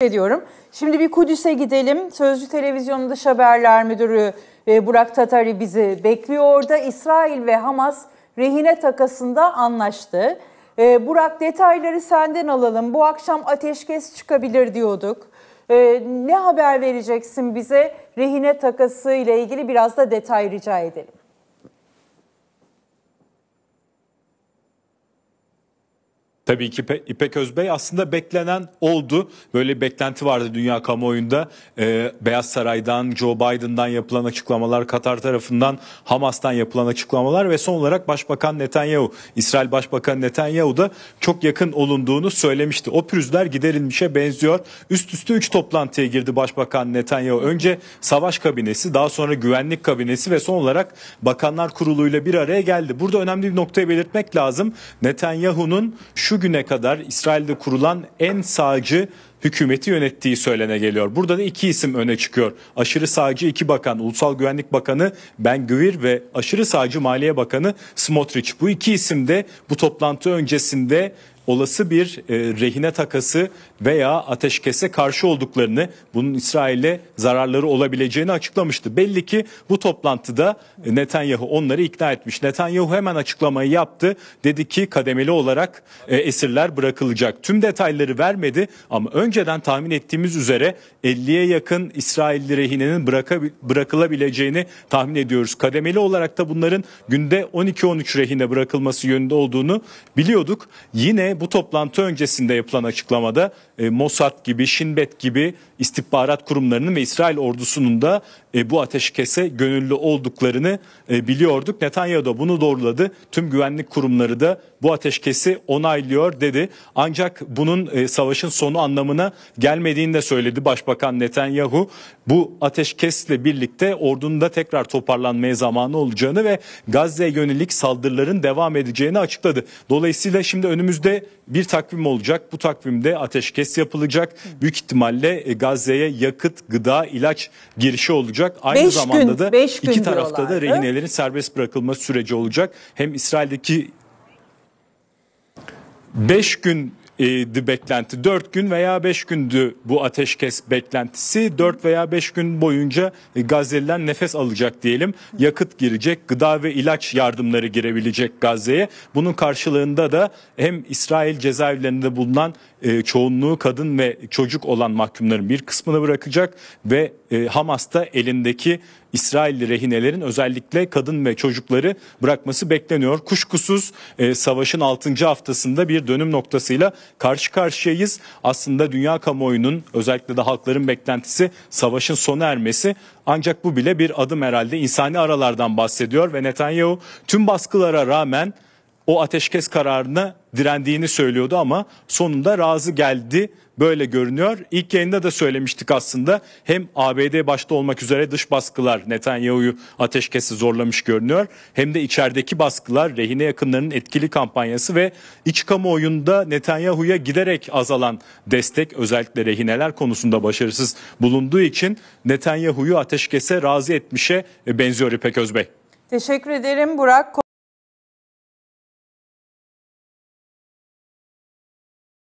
ediyorum. Şimdi bir Kudüs'e gidelim. Sözcü Televizyonu Dış Haberler Müdürü e, Burak Tatari bizi bekliyor orada. İsrail ve Hamas rehine takasında anlaştı. E, Burak detayları senden alalım. Bu akşam ateşkes çıkabilir diyorduk. E, ne haber vereceksin bize? Rehine takası ile ilgili biraz da detay rica edelim. Tabii ki İpek Özbey aslında beklenen oldu. Böyle bir beklenti vardı dünya kamuoyunda. Ee, Beyaz Saray'dan, Joe Biden'dan yapılan açıklamalar, Katar tarafından, Hamas'tan yapılan açıklamalar ve son olarak Başbakan Netanyahu, İsrail Başbakanı Netanyahu da çok yakın olunduğunu söylemişti. O pürüzler giderilmişe benziyor. Üst üste 3 toplantıya girdi Başbakan Netanyahu. Önce savaş kabinesi, daha sonra güvenlik kabinesi ve son olarak Bakanlar Kurulu'yla bir araya geldi. Burada önemli bir noktayı belirtmek lazım. Netanyahu'nun şu şu güne kadar İsrail'de kurulan en sağcı hükümeti yönettiği söylene geliyor. Burada da iki isim öne çıkıyor. Aşırı sağcı iki bakan, Ulusal Güvenlik Bakanı Ben Güvir ve aşırı sağcı Maliye Bakanı Smotrich. Bu iki isim de bu toplantı öncesinde olası bir e, rehine takası veya ateşkese karşı olduklarını, bunun İsrail'e zararları olabileceğini açıklamıştı. Belli ki bu toplantıda e, Netanyahu onları ikna etmiş. Netanyahu hemen açıklamayı yaptı. Dedi ki kademeli olarak e, esirler bırakılacak. Tüm detayları vermedi ama önceden tahmin ettiğimiz üzere 50'ye yakın İsrailli rehinenin bırakılabileceğini tahmin ediyoruz. Kademeli olarak da bunların günde 12-13 rehine bırakılması yönünde olduğunu biliyorduk. Yine bu toplantı öncesinde yapılan açıklamada e, Mossad gibi, Şinbet gibi istihbarat kurumlarının ve İsrail ordusunun da e, bu ateşkese gönüllü olduklarını e, biliyorduk. Netanyahu da bunu doğruladı. Tüm güvenlik kurumları da bu ateşkesi onaylıyor dedi. Ancak bunun e, savaşın sonu anlamına gelmediğini de söyledi Başbakan Netanyahu. Bu ateşkesle birlikte ordunun da tekrar toparlanmaya zamanı olacağını ve Gazze'ye yönelik saldırıların devam edeceğini açıkladı. Dolayısıyla şimdi önümüzde bir takvim olacak. Bu takvimde ateşkes yapılacak. Büyük ihtimalle e, Gazze'ye yakıt, gıda, ilaç girişi olacak. Aynı beş zamanda gün, da beş iki tarafta diyorlardı. da rehinelerin serbest bırakılma süreci olacak. Hem İsrail'deki 5 gün di beklenti. 4 gün veya 5 gündü bu ateşkes beklentisi. 4 veya 5 gün boyunca e, Gazze'den nefes alacak diyelim. Yakıt girecek, gıda ve ilaç yardımları girebilecek Gazze'ye. Bunun karşılığında da hem İsrail cezaevlerinde bulunan e, çoğunluğu kadın ve çocuk olan mahkumların bir kısmını bırakacak ve e, Hamas da elindeki İsrailli rehinelerin özellikle kadın ve çocukları bırakması bekleniyor. Kuşkusuz e, savaşın 6. haftasında bir dönüm noktasıyla karşı karşıyayız. Aslında dünya kamuoyunun özellikle de halkların beklentisi savaşın sona ermesi. Ancak bu bile bir adım herhalde insani aralardan bahsediyor ve Netanyahu tüm baskılara rağmen o ateşkes kararına direndiğini söylüyordu ama sonunda razı geldi böyle görünüyor. İlk yayında da söylemiştik aslında hem ABD başta olmak üzere dış baskılar Netanyahu'yu ateşkesi zorlamış görünüyor. Hem de içerideki baskılar rehine yakınlarının etkili kampanyası ve iç kamuoyunda Netanyahu'ya giderek azalan destek özellikle rehineler konusunda başarısız bulunduğu için Netanyahu'yu ateşkese razı etmişe benziyor İpek Özbey. Teşekkür ederim Burak.